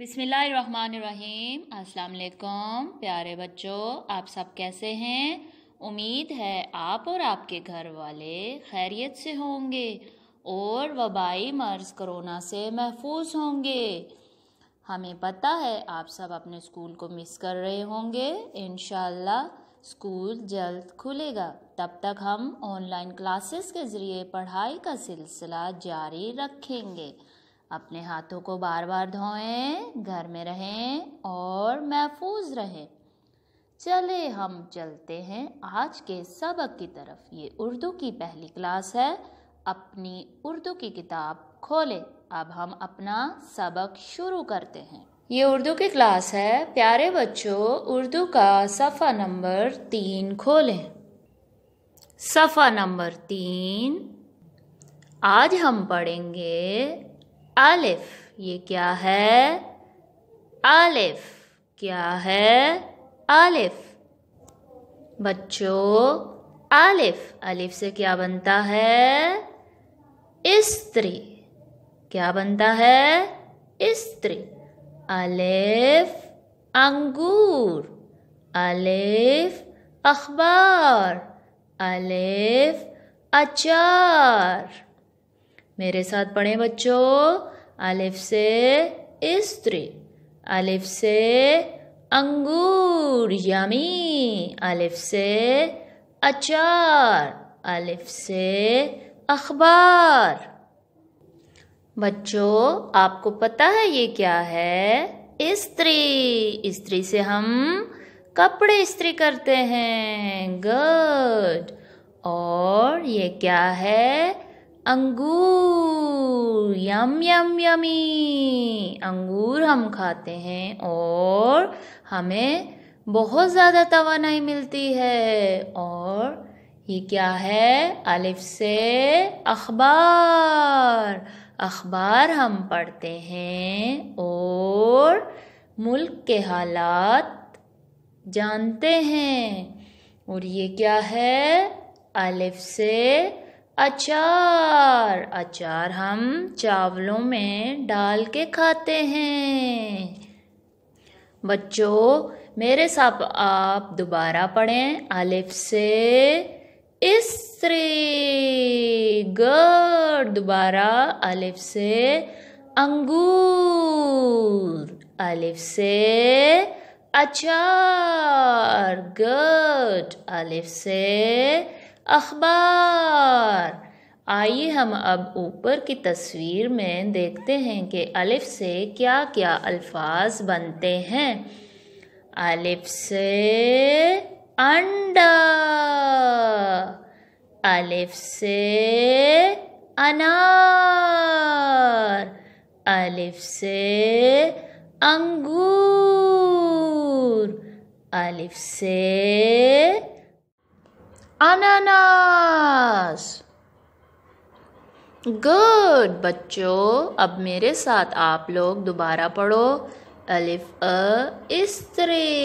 बिसमीम् अल्लाम प्यारे बच्चों आप सब कैसे हैं उम्मीद है आप और आपके घर वाले खैरियत से होंगे और वबाई मर्ज़ करोना से महफूज होंगे हमें पता है आप सब अपने स्कूल को मिस कर रहे होंगे इन स्कूल जल्द खुलेगा तब तक हम ऑनलाइन क्लासेस के ज़रिए पढ़ाई का सिलसिला जारी रखेंगे अपने हाथों को बार बार धोएं घर में रहें और महफूज रहें चले हम चलते हैं आज के सबक की तरफ ये उर्दू की पहली क्लास है अपनी उर्दू की किताब खोलें अब हम अपना सबक शुरू करते हैं ये उर्दू की क्लास है प्यारे बच्चों उर्दू का सफ़ा नंबर तीन खोलें सफ़ा नंबर तीन आज हम पढ़ेंगे आलिफ ये क्या है आलिफ क्या है आलिफ बच्चों आलिफ अलिफ से क्या बनता है स्त्री क्या बनता है स्त्री अलिफ अंगूर अलिफ अखबार अलिफ अचार मेरे साथ पढ़ें बच्चों आलिफ से स्त्री आलिफ से अंगूर यामी आलिफ से अचार आलिफ से अखबार बच्चों आपको पता है ये क्या है स्त्री स्त्री से हम कपड़े स्त्री करते हैं गुड और ये क्या है अंगूर यम यम यमी अंगूर हम खाते हैं और हमें बहुत ज़्यादा तोानाई मिलती है और ये क्या है अलिफ से अखबार अखबार हम पढ़ते हैं और मुल्क के हालात जानते हैं और ये क्या है अलिफ से अचार अचार हम चावलों में डाल के खाते हैं बच्चों मेरे साथ आप दोबारा पढ़ें अलिफ से स्त्री गुड दोबारा अलिफ से अंगूर अलिफ से अचार गुड अलिफ से अखबार आइए हम अब ऊपर की तस्वीर में देखते हैं कि अलिफ से क्या क्या अल्फाज बनते हैं अलिफ से अंडा अलिफ से अनार अलिफ से अंगूर अलिफ से अनानास गुड बच्चों अब मेरे साथ आप लोग दोबारा पढ़ो अलिफ अ इस्त्री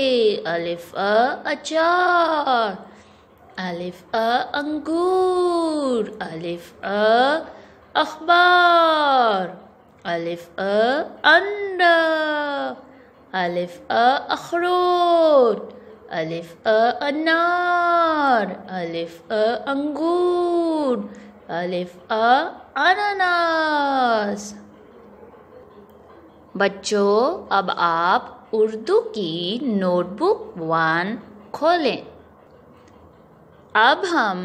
अलिफ अ अचार अलिफ अ अंगूर अलिफ अ अखबार अलिफ अ अंडा अलिफ अ अखरोट अलिफ अ अनार अलिफ अ अंगूर अलिफ अ अनानास बच्चों अब आप उर्दू की नोटबुक वन खोलें अब हम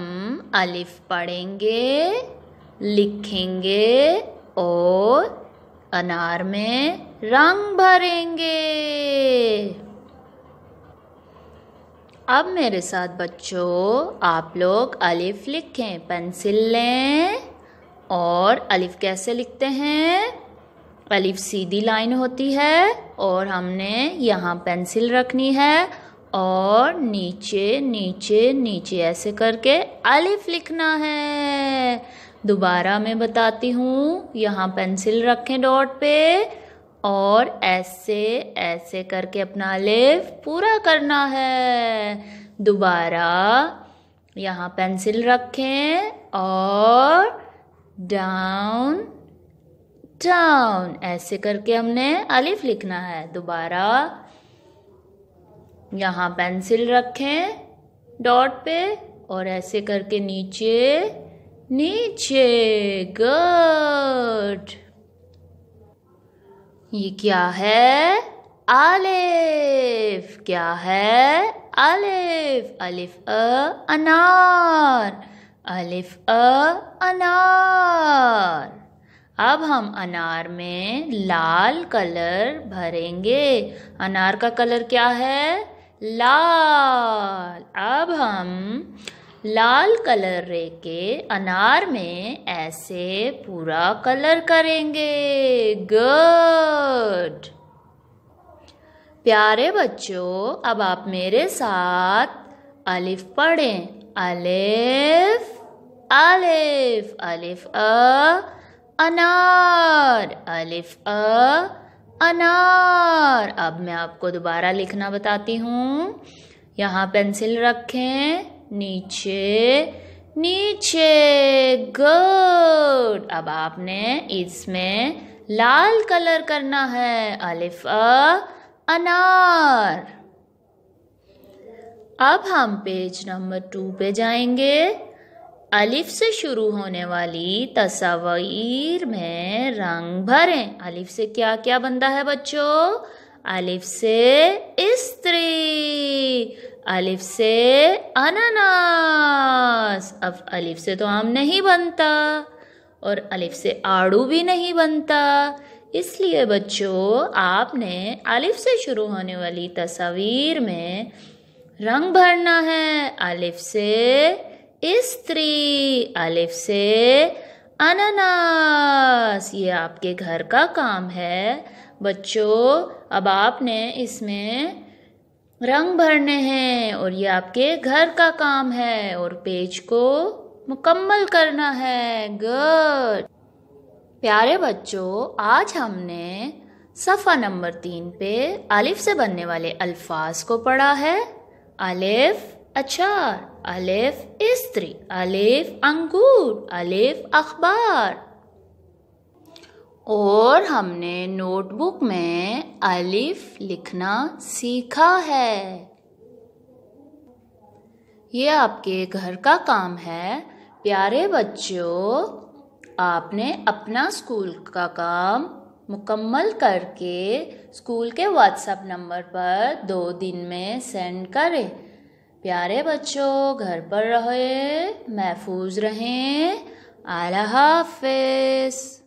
अलिफ पढ़ेंगे लिखेंगे और अनार में रंग भरेंगे अब मेरे साथ बच्चों आप लोग अलिफ लिखें पेंसिल लें और अलिफ कैसे लिखते हैं अलिफ सीधी लाइन होती है और हमने यहाँ पेंसिल रखनी है और नीचे नीचे नीचे ऐसे करके अलिफ लिखना है दोबारा मैं बताती हूँ यहाँ पेंसिल रखें डॉट पे और ऐसे ऐसे करके अपना लेफ पूरा करना है दोबारा यहाँ पेंसिल रखें और डाउन डाउन ऐसे करके हमने अलिफ लिखना है दोबारा यहाँ पेंसिल रखें डॉट पे और ऐसे करके नीचे नीचे गुड ये क्या है आलिफ क्या है आलिफ अलिफ अ अनार अलिफ अ अनार अब हम अनार में लाल कलर भरेंगे अनार का कलर क्या है लाल अब हम लाल कलर रे के अनार में ऐसे पूरा कलर करेंगे गुड प्यारे बच्चों अब आप मेरे साथ अलिफ पढ़ें अलिफ अलिफ अलिफ अ अनार अलिफ अ अनार अब मैं आपको दोबारा लिखना बताती हूँ यहाँ पेंसिल रखें नीचे नीचे गुड अब आपने इसमें लाल कलर करना है अलिफ अ अनार अब हम पेज नंबर टू पे जाएंगे अलिफ से शुरू होने वाली तस्वीर में रंग भरें अलिफ से क्या क्या बनता है बच्चों अलिफ से स्त्री अलिफ से अनानास अब अलिफ से तो आम नहीं बनता और अलिफ से आड़ू भी नहीं बनता इसलिए बच्चों आपने अलिफ से शुरू होने वाली तस्वीर में रंग भरना है अलिफ से स्त्री अलिफ से अनानास ये आपके घर का काम है बच्चों अब आपने इसमें रंग भरने हैं और ये आपके घर का काम है और पेज को मुकम्मल करना है गुड प्यारे बच्चों आज हमने सफ़ा नंबर तीन पे अलिफ से बनने वाले अल्फाज को पढ़ा है अलिफ अचार अलिफ इस्त्री अलिफ अंगूर अलिफ अखबार और हमने नोटबुक में अलिफ लिखना सीखा है ये आपके घर का काम है प्यारे बच्चों आपने अपना स्कूल का काम मुकम्मल करके स्कूल के व्हाट्सएप नंबर पर दो दिन में सेंड करें प्यारे बच्चों घर पर रहें महफूज रहें आला हाफिज़